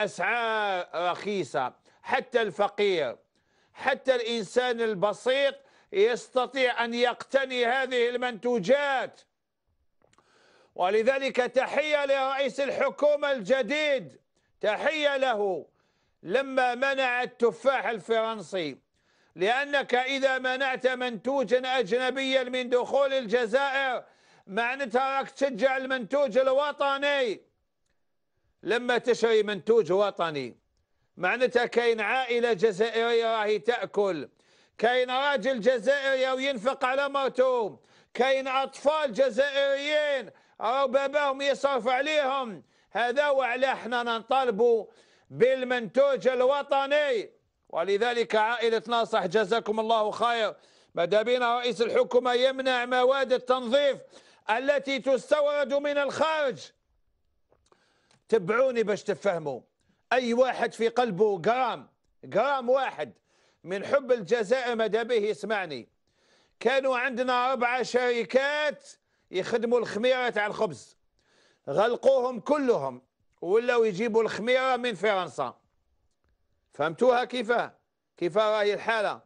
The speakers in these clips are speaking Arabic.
أسعار رخيصة حتى الفقير حتى الإنسان البسيط يستطيع أن يقتني هذه المنتوجات ولذلك تحية لرئيس الحكومة الجديد تحية له لما منع التفاح الفرنسي لأنك إذا منعت منتوجا أجنبيا من دخول الجزائر معناتها راك تشجع المنتوج الوطني لما تشري منتوج وطني معناتها كاين عائله جزائريه راهي تاكل كاين راجل جزائري وينفق على مرته كاين اطفال جزائريين او باباهم يصرف عليهم هذا وعلى احنا نطالبوا بالمنتوج الوطني ولذلك عائله ناصح جزاكم الله خير ماذا بينا رئيس الحكومه يمنع مواد التنظيف التي تستورد من الخارج تبعوني باش تفهموا أي واحد في قلبه جرام جرام واحد من حب الجزائر مدى به يسمعني كانوا عندنا أربعة شركات يخدموا الخميرة تاع الخبز غلقوهم كلهم ولاو يجيبوا الخميرة من فرنسا فهمتوها كيف كيف راهي الحالة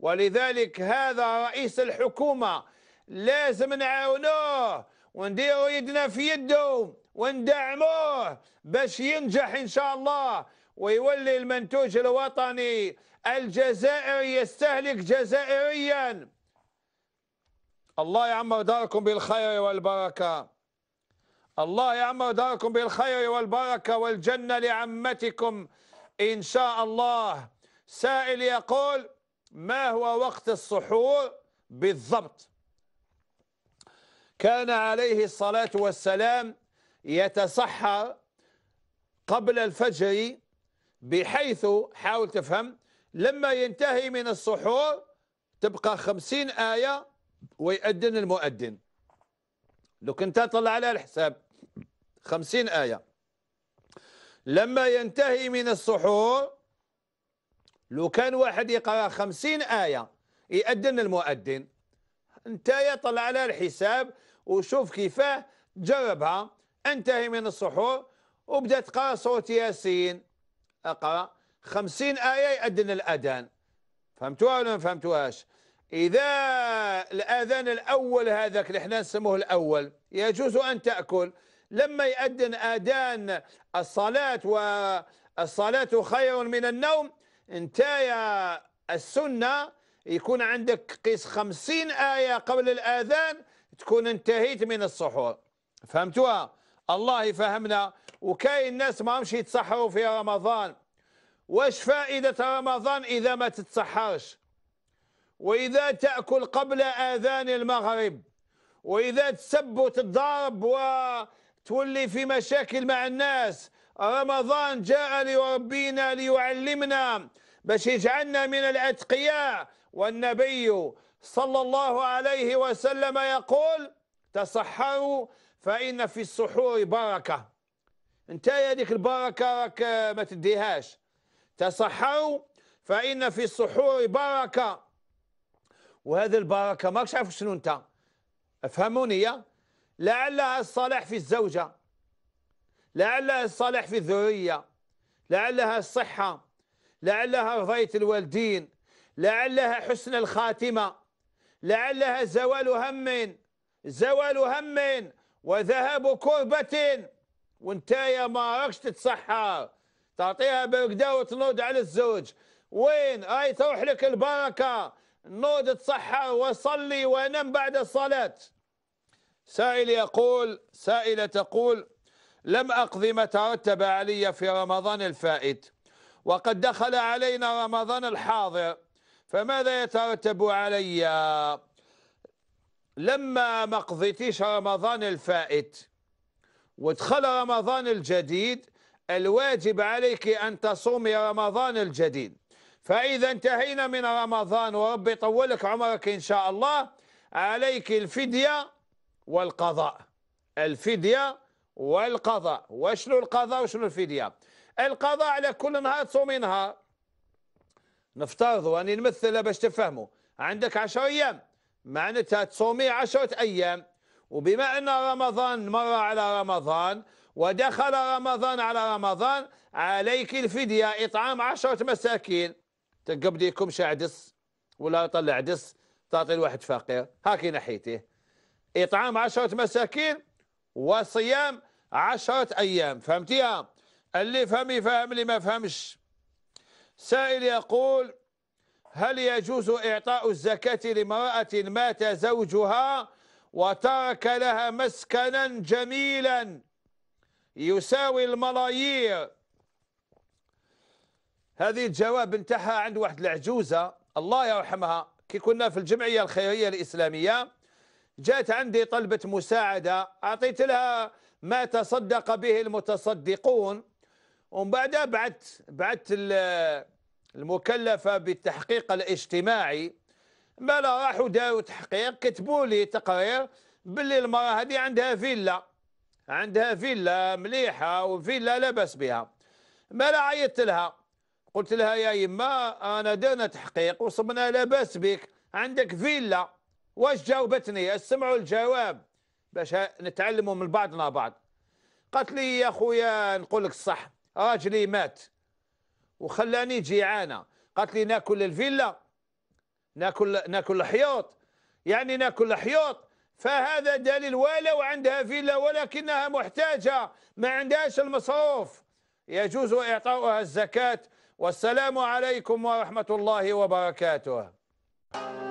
ولذلك هذا رئيس الحكومة لازم نعاونوه ونديروا يدنا في يده وندعموه باش ينجح إن شاء الله ويولي المنتوج الوطني الجزائري يستهلك جزائريا الله يعمر داركم بالخير والبركة الله يعمر داركم بالخير والبركة والجنة لعمتكم إن شاء الله سائل يقول ما هو وقت السحور بالضبط كان عليه الصلاة والسلام يتصحى قبل الفجر بحيث حاول تفهم لما ينتهي من السحور تبقى خمسين آية ويؤذن المؤذن لو كنت طلع على الحساب خمسين آية لما ينتهي من السحور لو كان واحد يقرأ خمسين آية يؤذن المؤذن انت طلع على الحساب وشوف كيفاه جربها أنتهي من السحور وبدأت تقرأ صوت ياسين أقرأ خمسين آية يأذن الأذان فهمتوها ولا ما فهمتوهاش إذا الأذان الأول هذاك اللي احنا نسموه الأول يجوز أن تأكل لما يأذن أذان الصلاة والصلاة خير من النوم انتهى السنة يكون عندك قيس خمسين آية قبل الآذان تكون انتهيت من السحور فهمتوها الله يفهمنا وكاين الناس ما همش يتسحروا في رمضان واش فائدة رمضان إذا ما تتسحرش وإذا تأكل قبل آذان المغرب وإذا تسب وتضارب وتولي في مشاكل مع الناس رمضان جاء ليربينا ليعلمنا باش يجعلنا من الأتقياء والنبي صلى الله عليه وسلم يقول تصحروا فإن في السحور بركة انت هذيك البركة راك ما تديهاش تسحروا فإن في السحور بركة وهذه البركة ماكش عارف شنو انت افهموني يا لعلها الصلاح في الزوجة لعلها الصلاح في الذرية لعلها الصحة لعلها رضاية الوالدين لعلها حسن الخاتمة لعلها زوال هم زوال هم وذهب كربة وانت يا ما راكش تتسحر تعطيها بركده وتنود على الزوج وين اي تروح لك البركه نود تسحر وصلي ونم بعد الصلاه سائل يقول سائله تقول لم اقضي ما ترتب علي في رمضان الفائت وقد دخل علينا رمضان الحاضر فماذا يترتب علي لما ما قضيتيش رمضان الفائت ودخل رمضان الجديد الواجب عليك أن تصومي رمضان الجديد فإذا انتهينا من رمضان وربي يطولك عمرك إن شاء الله عليك الفدية والقضاء الفدية والقضاء وشنو القضاء وشنو الفدية القضاء على كل نهار تصومي نهار نفترضوا واني نمثل باش تفهموا عندك 10 أيام معناتها تصومي عشرة أيام وبما أن رمضان مر على رمضان ودخل رمضان على رمضان عليك الفدية إطعام عشرة مساكين تقبديكم شعدس ولا طلع عدس تعطي الواحد فقير هاكي نحيته إطعام عشرة مساكين وصيام عشرة أيام فهمتيها اللي فهمي فهم اللي ما فهمش سائل يقول هل يجوز إعطاء الزكاة لامرأة مات زوجها وترك لها مسكنا جميلا يساوي الملايير هذه الجواب انتهى عند واحد العجوزة الله يرحمها كي كنا في الجمعية الخيرية الإسلامية جات عندي طلبة مساعدة أعطيت لها ما تصدق به المتصدقون ومن بعدها بعت بعت المكلفة بالتحقيق الاجتماعي بلا راحوا داروا تحقيق كتبوا لي تقرير باللي المرأة هذه عندها فيلا عندها فيلا مليحة وفيلا لبس بها بلا عيطت لها قلت لها يا يما أنا درنا تحقيق وصبنا لبس بك عندك فيلا واش جاوبتني اسمعوا الجواب باش نتعلموا من بعضنا بعض قالت لي يا خويا نقول لك الصح راجلي مات وخلاني جيعانه قالت لي ناكل الفيلا ناكل ناكل الحيوط يعني ناكل الحيوط فهذا دليل ولو عندها فيلا ولكنها محتاجه ما عندهاش المصروف يجوز اعطاؤها الزكاه والسلام عليكم ورحمه الله وبركاته